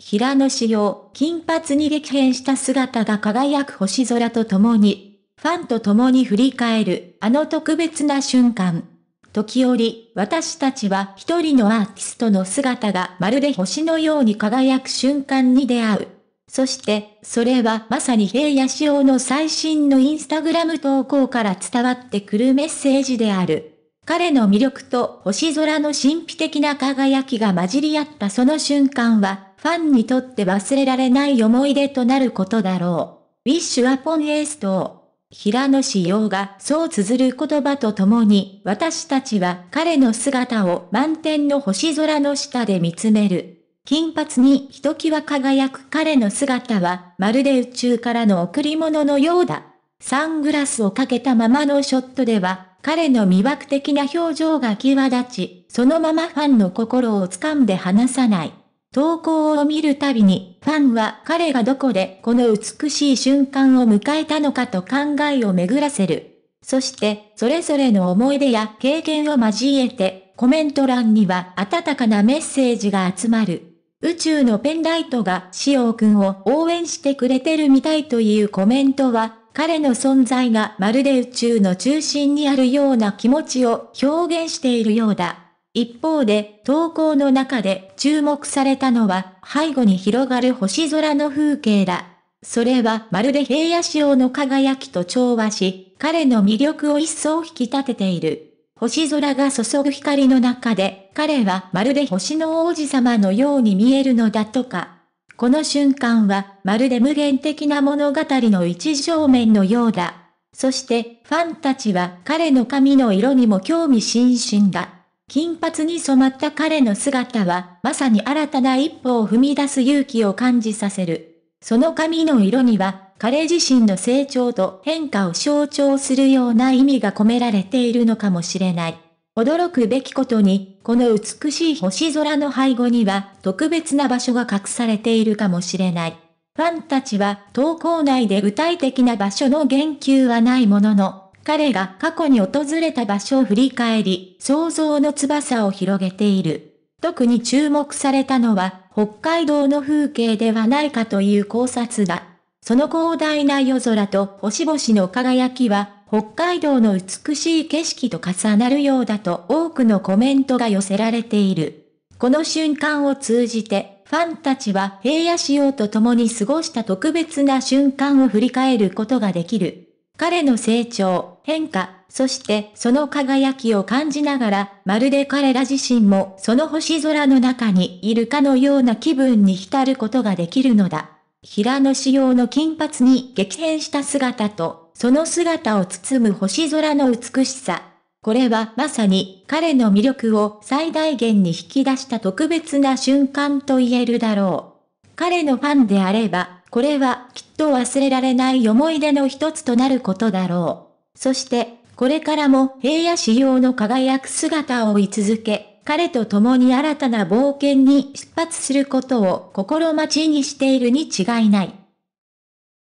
平野紫耀、金髪に激変した姿が輝く星空と共に、ファンと共に振り返る、あの特別な瞬間。時折、私たちは一人のアーティストの姿がまるで星のように輝く瞬間に出会う。そして、それはまさに平野仕様の最新のインスタグラム投稿から伝わってくるメッセージである。彼の魅力と星空の神秘的な輝きが混じり合ったその瞬間は、ファンにとって忘れられない思い出となることだろう。ウィッシュアポンエースと、平野志陽がそう綴る言葉とともに、私たちは彼の姿を満天の星空の下で見つめる。金髪にひときわ輝く彼の姿は、まるで宇宙からの贈り物のようだ。サングラスをかけたままのショットでは、彼の魅惑的な表情が際立ち、そのままファンの心をつかんで離さない。投稿を見るたびに、ファンは彼がどこでこの美しい瞬間を迎えたのかと考えを巡らせる。そして、それぞれの思い出や経験を交えて、コメント欄には温かなメッセージが集まる。宇宙のペンライトがしおくんを応援してくれてるみたいというコメントは、彼の存在がまるで宇宙の中心にあるような気持ちを表現しているようだ。一方で、投稿の中で注目されたのは、背後に広がる星空の風景だ。それはまるで平野潮の輝きと調和し、彼の魅力を一層引き立てている。星空が注ぐ光の中で、彼はまるで星の王子様のように見えるのだとか。この瞬間は、まるで無限的な物語の一正面のようだ。そして、ファンたちは彼の髪の色にも興味津々だ。金髪に染まった彼の姿は、まさに新たな一歩を踏み出す勇気を感じさせる。その髪の色には、彼自身の成長と変化を象徴するような意味が込められているのかもしれない。驚くべきことに、この美しい星空の背後には、特別な場所が隠されているかもしれない。ファンたちは、投稿内で具体的な場所の言及はないものの、彼が過去に訪れた場所を振り返り、想像の翼を広げている。特に注目されたのは、北海道の風景ではないかという考察だ。その広大な夜空と星々の輝きは、北海道の美しい景色と重なるようだと多くのコメントが寄せられている。この瞬間を通じて、ファンたちは平野仕様と共に過ごした特別な瞬間を振り返ることができる。彼の成長、変化、そしてその輝きを感じながら、まるで彼ら自身もその星空の中にいるかのような気分に浸ることができるのだ。平野仕様の金髪に激変した姿と、その姿を包む星空の美しさ。これはまさに彼の魅力を最大限に引き出した特別な瞬間と言えるだろう。彼のファンであれば、これはと忘れられない思い出の一つとなることだろう。そして、これからも平野仕様の輝く姿を追い続け、彼と共に新たな冒険に出発することを心待ちにしているに違いない。